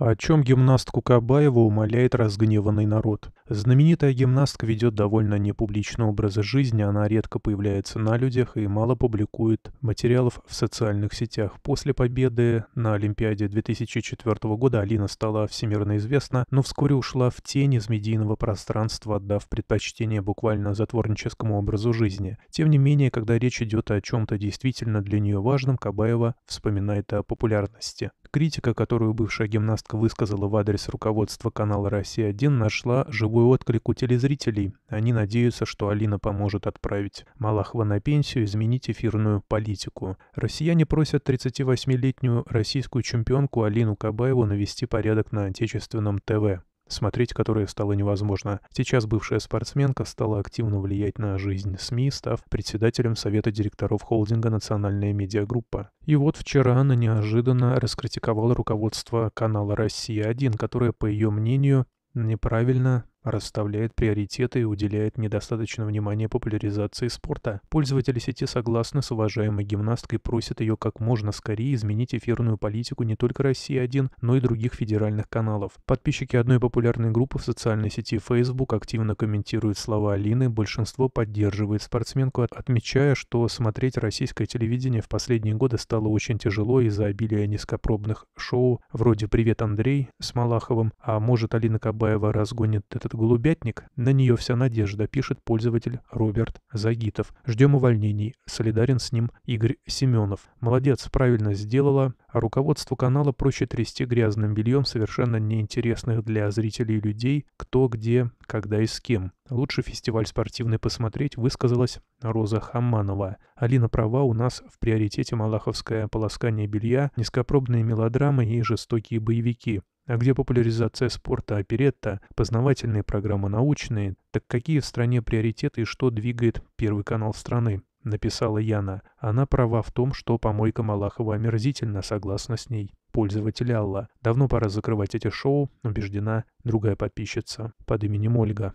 о чем гимнастку Кабаева умоляет разгневанный народ. Знаменитая гимнастка ведет довольно непубличный образ жизни, она редко появляется на людях и мало публикует материалов в социальных сетях. После победы на Олимпиаде 2004 года Алина стала всемирно известна, но вскоре ушла в тень из медийного пространства, отдав предпочтение буквально затворническому образу жизни. Тем не менее, когда речь идет о чем-то действительно для нее важном, Кабаева вспоминает о популярности. Критика, которую бывшая гимнастка высказала в адрес руководства канала «Россия-1», нашла живой отклик у телезрителей. Они надеются, что Алина поможет отправить Малахова на пенсию, изменить эфирную политику. Россияне просят 38-летнюю российскую чемпионку Алину Кабаеву навести порядок на отечественном ТВ смотреть которое стало невозможно. Сейчас бывшая спортсменка стала активно влиять на жизнь СМИ, став председателем Совета директоров холдинга «Национальная медиагруппа». И вот вчера она неожиданно раскритиковала руководство канала «Россия-1», которое, по ее мнению, неправильно расставляет приоритеты и уделяет недостаточно внимания популяризации спорта. Пользователи сети согласны с уважаемой гимнасткой и просят ее как можно скорее изменить эфирную политику не только «России-1», но и других федеральных каналов. Подписчики одной популярной группы в социальной сети Facebook активно комментируют слова Алины, большинство поддерживает спортсменку, отмечая, что смотреть российское телевидение в последние годы стало очень тяжело из-за обилия низкопробных шоу вроде «Привет, Андрей» с Малаховым, а может Алина Кабаева разгонит этот этот голубятник, на нее вся надежда, пишет пользователь Роберт Загитов. Ждем увольнений. Солидарен с ним Игорь Семенов. Молодец, правильно сделала. А руководству канала проще трясти грязным бельем совершенно неинтересных для зрителей людей, кто, где, когда и с кем. Лучше фестиваль спортивный посмотреть, высказалась Роза Хаманова. Алина права, у нас в приоритете малаховское полоскание белья, низкопробные мелодрамы и жестокие боевики. А где популяризация спорта, оперетта, познавательные программы научные, так какие в стране приоритеты и что двигает Первый канал страны? — написала Яна. Она права в том, что помойка Малахова омерзительно, согласна с ней. Пользователь Алла. Давно пора закрывать эти шоу, убеждена другая подписчица под именем Ольга.